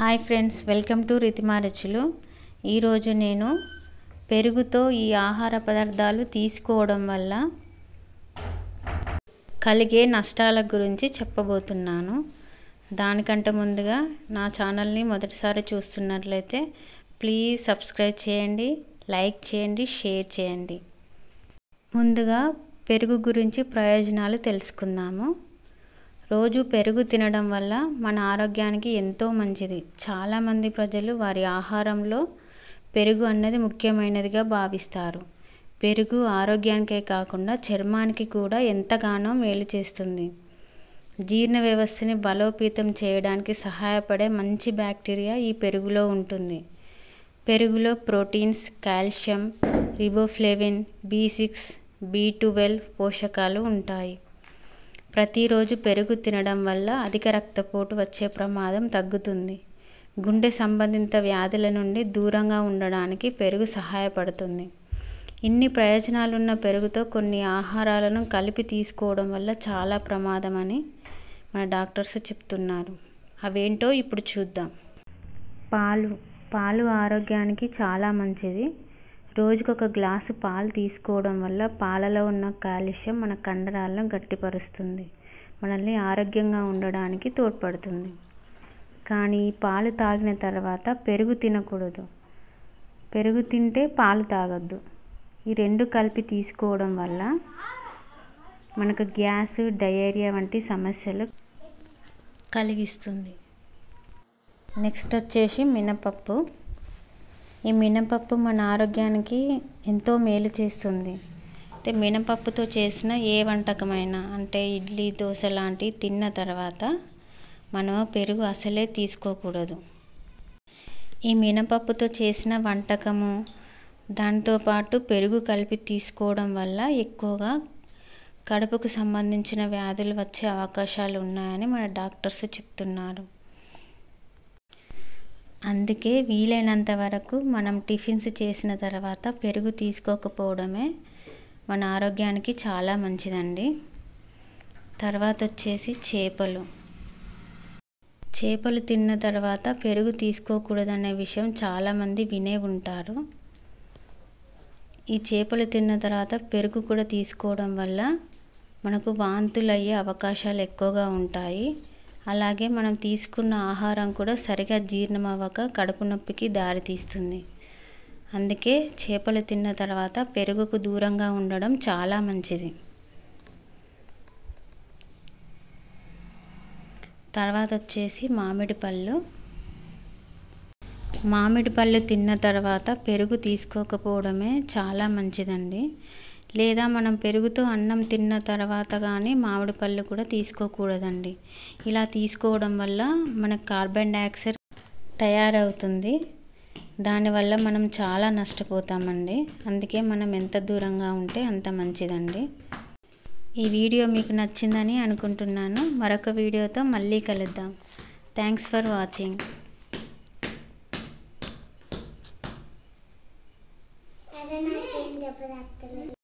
hi friends welcome to Ritima రచులు ఈరోజు నేను పెరుగుతో ఈ ఆహార పదార్థాలు తీసుకోవడం వల్ల కలిగే నష్టాల గురించి చెప్పబోతున్నాను దానికంటే ముందుగా నా ఛానల్ని మొదటిసారి చూస్తున్నట్లయితే ప్లీజ్ సబ్స్క్రైబ్ చేయండి లైక్ చేయండి షేర్ చేయండి ముందుగా పెరుగు గురించి ప్రయోజనాలు తెలుసుకుందాము రోజు పెరుగు తినడం వల్ల మన ఆరోగ్యానికి ఎంతో మంచిది చాలామంది ప్రజలు వారి ఆహారంలో పెరుగు అన్నది ముఖ్యమైనదిగా భావిస్తారు పెరుగు ఆరోగ్యానికే కాకుండా చర్మానికి కూడా ఎంతగానో మేలు చేస్తుంది జీర్ణ వ్యవస్థని బలోపేతం చేయడానికి సహాయపడే మంచి బ్యాక్టీరియా ఈ పెరుగులో ఉంటుంది పెరుగులో proteins calcium riboflavin B six B twelve పోషకాలు ఉంటాయి ప్రతిరోజు పెరుగు తినడం వల్ల అధిక రక్తపోటు వచ్చే ప్రమాదం తగ్గుతుంది గుండె సంబంధిత వ్యాధుల నుండి దూరంగా ఉండడానికి పెరుగు సహాయపడుతుంది ఇన్ని ప్రయోజనాలున్న పెరుగుతో కొన్ని ఆహారాలను కలిపి తీసుకోవడం వల్ల చాలా ప్రమాదమని మన డాక్టర్స్ చెప్తున్నారు అవేంటో ఇప్పుడు చూద్దాం పాలు పాలు ఆరోగ్యానికి చాలా మంచిది రోజుకొక గ్లాసు పాలు తీసుకోవడం వల్ల పాలలో ఉన్న కాలుష్యం మన కండరాలను గట్టిపరుస్తుంది మనల్ని ఆరోగ్యంగా ఉండడానికి తోడ్పడుతుంది కానీ పాలు తాగిన తర్వాత పెరుగు తినకూడదు పెరుగు తింటే పాలు తాగొద్దు ఈ రెండు కలిపి తీసుకోవడం వల్ల మనకు గ్యాస్ డయేరియా వంటి సమస్యలు కలిగిస్తుంది నెక్స్ట్ వచ్చేసి మినపప్పు ఈ మినపప్పు మన ఆరోగ్యానికి ఎంతో మేలు చేస్తుంది అంటే మినపప్పుతో చేసిన ఏ వంటకమైనా అంటే ఇడ్లీ దోశ లాంటివి తిన్న తర్వాత మనం పెరుగు అసలే తీసుకోకూడదు ఈ మినపప్పుతో చేసిన వంటకము దాంతోపాటు పెరుగు కలిపి తీసుకోవడం వల్ల ఎక్కువగా కడుపుకు సంబంధించిన వ్యాధులు వచ్చే అవకాశాలు ఉన్నాయని మన డాక్టర్స్ చెప్తున్నారు అందుకే వీలైనంత వరకు మనం టిఫిన్స్ చేసిన తర్వాత పెరుగు తీసుకోకపోవడమే మన ఆరోగ్యానికి చాలా మంచిదండి తర్వాత వచ్చేసి చేపలు చేపలు తిన్న తర్వాత పెరుగు తీసుకోకూడదనే విషయం చాలామంది వినే ఉంటారు ఈ చేపలు తిన్న తర్వాత పెరుగు కూడా తీసుకోవడం వల్ల మనకు వాంతులు అయ్యే అవకాశాలు ఎక్కువగా ఉంటాయి అలాగే మనం తీసుకున్న ఆహారం కూడా సరిగా జీర్ణం అవ్వక కడుపు నొప్పికి దారితీస్తుంది అందుకే చేపలు తిన్న తర్వాత పెరుగుకు దూరంగా ఉండడం చాలా మంచిది తర్వాత వచ్చేసి మామిడి పళ్ళు మామిడి పళ్ళు తిన్న తర్వాత పెరుగు తీసుకోకపోవడమే చాలా మంచిదండి లేదా మనం పెరుగుతో అన్నం తిన్న తర్వాత కానీ మామిడి పళ్ళు కూడా తీసుకోకూడదండి ఇలా తీసుకోవడం వల్ల మనకు కార్బన్ డైఆక్సైడ్ తయారవుతుంది దానివల్ల మనం చాలా నష్టపోతామండి అందుకే మనం ఎంత దూరంగా ఉంటే అంత మంచిదండి ఈ వీడియో మీకు నచ్చిందని అనుకుంటున్నాను మరొక వీడియోతో మళ్ళీ కలుద్దాం థ్యాంక్స్ ఫర్ వాచింగ్